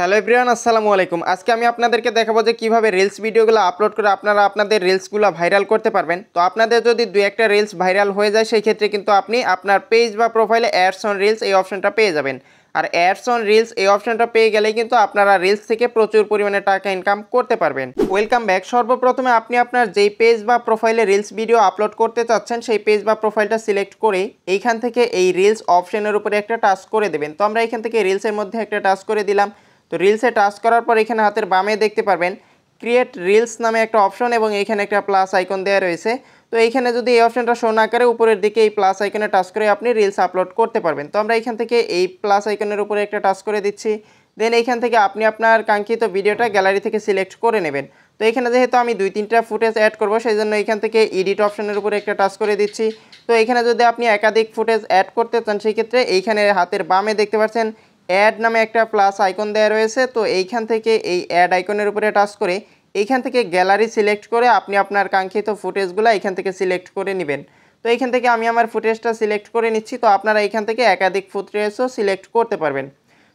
hello everyone আসসালামু আলাইকুম আজকে আমি আপনাদেরকে দেখাবো যে কীভাবে রিলস ভিডিওগুলো আপলোড করে আপনারা আপনাদের রিলসগুলো ভাইরাল করতে পারবেন তো আপনাদের যদি দু একটা রিলস ভাইরাল হয়ে যায় সেই ক্ষেত্রে কিন্তু আপনি আপনার পেজ বা প্রোফাইলে অ্যাডস অন রিলস এই অপশনটা পেয়ে যাবেন আর অ্যাডস অন রিলস এই অপশনটা পেয়ে গেলেই কিন্তু আপনারা রিলস থেকে প্রচুর পরিমাণে টাকা ইনকাম করতে পারবেন ওয়েলকাম ব্যাক সর্বপ্রথমে আপনি আপনার যেই পেজ বা প্রোফাইলে রিলস ভিডিও আপলোড করতে চাচ্ছেন সেই পেজ বা প্রোফাইলটা সিলেক্ট করে এইখান থেকে এই রিলস অপশনের উপরে একটা টাচ করে দেবেন তো আমরা এখান থেকে রিলসের মধ্যে একটা টাচ করে দিলাম তো রিলসে টাচ করার পর এখানে হাতের বামে দেখতে পারবেন ক্রিয়েট রিলস নামে একটা অপশন এবং এখানে একটা প্লাস আইকন দেওয়া রয়েছে তো এইখানে যদি এই অপশনটা শো না করে উপরের দিকে এই প্লাস আইকনে টাচ করে আপনি রিলস আপলোড করতে পারবেন তো আমরা এখান থেকে এই প্লাস আইকনের উপরে একটা টাচ করে দিচ্ছি দেন এইখান থেকে আপনি আপনার কাঙ্ক্ষিত ভিডিওটা গ্যালারি থেকে সিলেক্ট করে নেবেন তো এখানে যেহেতু আমি দুই তিনটা ফুটেজ অ্যাড করব সেই জন্য এখান থেকে এডিট অপশনের উপরে একটা টাচ করে দিচ্ছি তো এখানে যদি আপনি একাধিক ফুটেজ অ্যাড করতে চান সেক্ষেত্রে এইখানে হাতের বামে দেখতে পাচ্ছেন অ্যাড নামে একটা প্লাস আইকন দেওয়া রয়েছে তো এইখান থেকে এই অ্যাড আইকনের উপরে টাচ করে এইখান থেকে গ্যালারি সিলেক্ট করে আপনি আপনার কাঙ্ক্ষিত ফুটেজগুলো এখান থেকে সিলেক্ট করে নেবেন তো এইখান থেকে আমি আমার ফুটেজটা সিলেক্ট করে নিচ্ছি তো আপনারা এইখান থেকে একাধিক ফুটেজও সিলেক্ট করতে পারবেন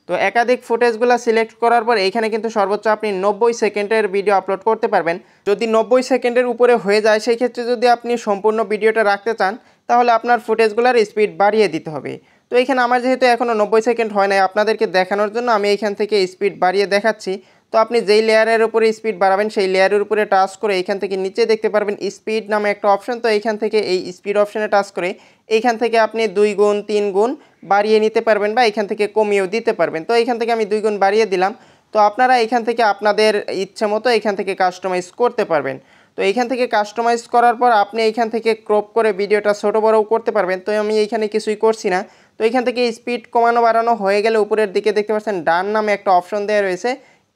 তো একাধিক ফুটেজগুলো সিলেক্ট করার পর এইখানে কিন্তু সর্বোচ্চ আপনি নব্বই সেকেন্ডের ভিডিও আপলোড করতে পারবেন যদি নব্বই সেকেন্ডের উপরে হয়ে যায় সেই ক্ষেত্রে যদি আপনি সম্পূর্ণ ভিডিওটা রাখতে চান তাহলে আপনার ফুটেজগুলোর স্পিড বাড়িয়ে দিতে হবে তো এখানে আমার যেহেতু এখনও নব্বই সেকেন্ড হয় নাই আপনাদেরকে দেখানোর জন্য আমি এইখান থেকে স্পিড বাড়িয়ে দেখাচ্ছি তো আপনি যেই লেয়ারের উপরে স্পিড বাড়াবেন সেই লেয়ারের উপরে টাচ করে এখান থেকে নিচে দেখতে পারবেন স্পিড নামে একটা অপশন তো এইখান থেকে এই স্পিড অপশনে টাচ করে এইখান থেকে আপনি দুই গুণ তিন গুণ বাড়িয়ে নিতে পারবেন বা এখান থেকে কমিয়েও দিতে পারবেন তো এইখান থেকে আমি দুই গুণ বাড়িয়ে দিলাম তো আপনারা এখান থেকে আপনাদের ইচ্ছে মতো এখান থেকে কাস্টমাইজ করতে পারবেন তো এইখান থেকে কাস্টমাইজ করার পর আপনি এইখান থেকে ক্রপ করে ভিডিওটা ছোটো বড়ও করতে পারবেন তো আমি এইখানে কিছুই করছি না তো এইখান থেকে স্পিড কমানো বাড়ানো হয়ে গেলে উপরের দিকে দেখতে পাচ্ছেন ডান নামে একটা অপশন দেওয়া রয়েছে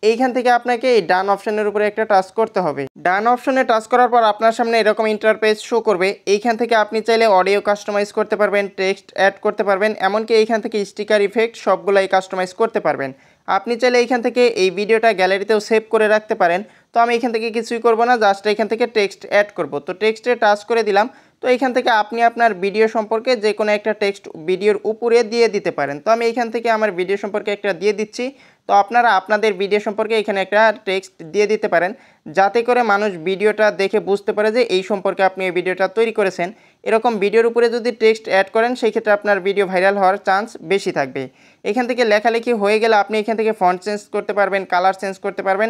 এইখান থেকে আপনাকে এই ডান অপশনের উপরে একটা টাচ করতে হবে ডান অপশনে টাচ করার পর আপনার সামনে এরকম ইন্টারপেজ শো করবে এইখান থেকে আপনি চাইলে অডিও কাস্টমাইজ করতে পারবেন টেক্সট অ্যাড করতে পারবেন এমনকি এইখান থেকে স্টিকার ইফেক্ট সবগুলাই কাস্টমাইজ করতে পারবেন আপনি চাইলে এইখান থেকে এই ভিডিওটা গ্যালারিতেও সেভ করে রাখতে পারেন তো আমি এখান থেকে কিছুই করব না জাস্ট এখান থেকে টেক্সট অ্যাড করব তো টেক্সটে টাচ করে দিলাম তো এইখান থেকে আপনি আপনার ভিডিও সম্পর্কে যে কোনো একটা টেক্সট ভিডিওর উপরে দিয়ে দিতে পারেন তো আমি এখান থেকে আমার ভিডিও সম্পর্কে একটা দিয়ে দিচ্ছি তো আপনারা আপনাদের ভিডিও সম্পর্কে এখানে একটা টেক্সট দিয়ে দিতে পারেন যাতে করে মানুষ ভিডিওটা দেখে বুঝতে পারে যে এই সম্পর্কে আপনি এই ভিডিওটা তৈরি করেছেন এরকম ভিডিওর উপরে যদি টেক্সট অ্যাড করেন সেই ক্ষেত্রে আপনার ভিডিও ভাইরাল হওয়ার চান্স বেশি থাকবে এখান থেকে লেখালেখি হয়ে গেলে আপনি এখান থেকে ফন্ট চেঞ্জ করতে পারবেন কালার চেঞ্জ করতে পারবেন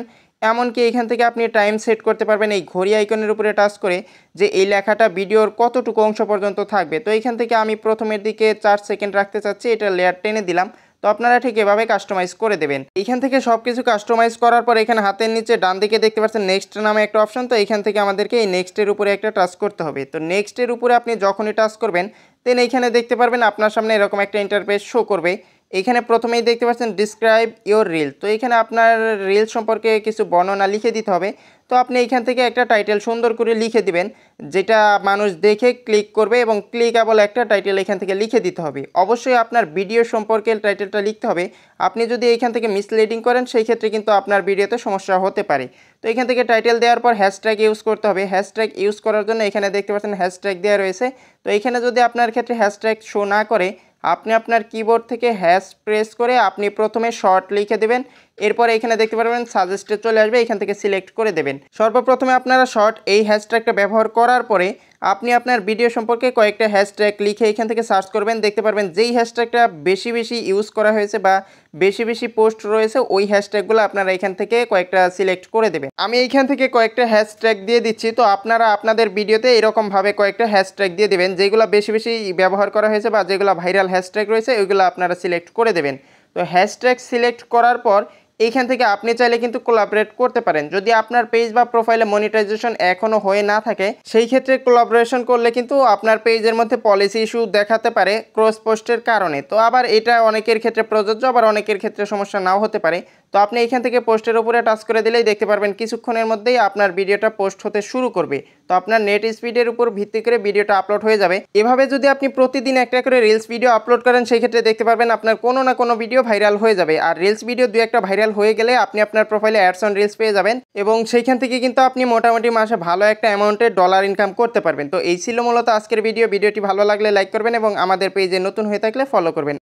এমনকি এখান থেকে আপনি টাইম সেট করতে পারবেন এই ঘড়ি আইকনের উপরে টাচ করে যে এই লেখাটা ভিডিওর কতটুকু অংশ পর্যন্ত থাকবে তো এইখান থেকে আমি প্রথমের দিকে চার সেকেন্ড রাখতে চাচ্ছি এটা লেয়ার টেনে দিলাম তো আপনারা ঠিক এভাবে কাস্টমাইজ করে দেবেন এখান থেকে সব কিছু কাস্টমাইজ করার পর এখানে হাতের নিচে ডান দিকে দেখতে পাচ্ছেন নেক্সট নামে একটা অপশন তো এখান থেকে আমাদেরকে এই নেক্সটের উপরে একটা টাচ করতে হবে তো নেক্সটের উপরে আপনি যখনই টাচ করবেন দেন এইখানে দেখতে পারবেন আপনার সামনে এরকম একটা ইন্টারফেস শো করবে এখানে প্রথমেই দেখতে পাচ্ছেন ডিসক্রাইব ইওর রিল তো এখানে আপনার রিল সম্পর্কে কিছু বর্ণনা লিখে দিতে হবে তো আপনি এখান থেকে একটা টাইটেল সুন্দর করে লিখে দিবেন যেটা মানুষ দেখে ক্লিক করবে এবং ক্লিকেবল একটা টাইটেল এখান থেকে লিখে দিতে হবে অবশ্যই আপনার ভিডিও সম্পর্কে টাইটেলটা লিখতে হবে আপনি যদি এখান থেকে মিসলিডিং করেন সেই ক্ষেত্রে কিন্তু আপনার ভিডিওতে সমস্যা হতে পারে তো এখান থেকে টাইটেল দেওয়ার পর হ্যাশট্যাগ ইউজ করতে হবে হ্যাশট্যাগ ইউজ করার জন্য এখানে দেখতে পাচ্ছেন হ্যাশট্যাগ দেওয়া রয়েছে তো এখানে যদি আপনার ক্ষেত্রে হ্যাশট্যাগ শো না করে আপনি আপনার কিবোর্ড থেকে হ্যাশ প্রেস করে আপনি প্রথমে শর্ট লিখে দেবেন এরপরে এখানে দেখতে পারবেন সাজেস্টে চলে আসবে এখান থেকে সিলেক্ট করে দেবেন সর্বপ্রথমে আপনারা শর্ট এই হ্যাশট্যাগটা ব্যবহার করার পরে আপনি আপনার ভিডিও সম্পর্কে কয়েকটা হ্যাশট্যাগ লিখে এখান থেকে সার্চ করবেন দেখতে পারবেন যেই হ্যাশট্যাগটা বেশি বেশি ইউজ করা হয়েছে বা বেশি বেশি পোস্ট রয়েছে ওই হ্যাশট্যাগুলো আপনারা এখান থেকে কয়েকটা সিলেক্ট করে দেবেন আমি এইখান থেকে কয়েকটা হ্যাশট্যাগ দিয়ে দিচ্ছি তো আপনারা আপনাদের ভিডিওতে এরকমভাবে কয়েকটা হ্যাশট্যাগ দিয়ে দেবেন যেগুলো বেশি বেশি ব্যবহার করা হয়েছে বা যেগুলো ভাইরাল হ্যাশট্যাগ রয়েছে ওইগুলো আপনারা সিলেক্ট করে দেবেন তো হ্যাশট্যাগ সিলেক্ট করার পর এইখান থেকে আপনি চাইলে কিন্তু কোলাবরেট করতে পারেন যদি আপনার পেজ বা প্রোফাইলে মনিটাইজেশন এখনও হয়ে না থাকে সেই ক্ষেত্রে কোলাবরেশন করলে কিন্তু আপনার পেজের মধ্যে পলিসি ইস্যু দেখাতে পারে ক্রস পোস্টের কারণে তো আবার এটা অনেকের ক্ষেত্রে প্রযোজ্য আবার অনেকের ক্ষেত্রে সমস্যা নাও হতে পারে তো আপনি এখান থেকে পোস্টের উপরে টাচ করে দিলেই দেখতে পারবেন কিছুক্ষণের মধ্যেই আপনার ভিডিওটা পোস্ট হতে শুরু করবে তো আপনার নেট স্পিডের উপর ভিত্তি করে ভিডিওটা আপলোড হয়ে যাবে এভাবে যদি আপনি প্রতিদিন একটা করে রিলস ভিডিও আপলোড করেন সেই ক্ষেত্রে দেখতে পারবেন আপনার কোনো না কোনো ভিডিও ভাইরাল হয়ে যাবে আর রিলস ভিডিও দু একটা ভাইরাল ভাইরাল হয়ে গেলে আপনি আপনার প্রোফাইলে অ্যাডস অন রিলস পেয়ে যাবেন এবং সেইখান থেকে কিন্তু আপনি মোটামুটি মাসে ভালো একটা অ্যামাউন্টের ডলার ইনকাম করতে পারবেন তো এই ছিল মূলত আজকের ভিডিও ভিডিওটি ভালো লাগলে লাইক করবেন এবং আমাদের পেজে নতুন হয়ে থাকলে ফলো করবেন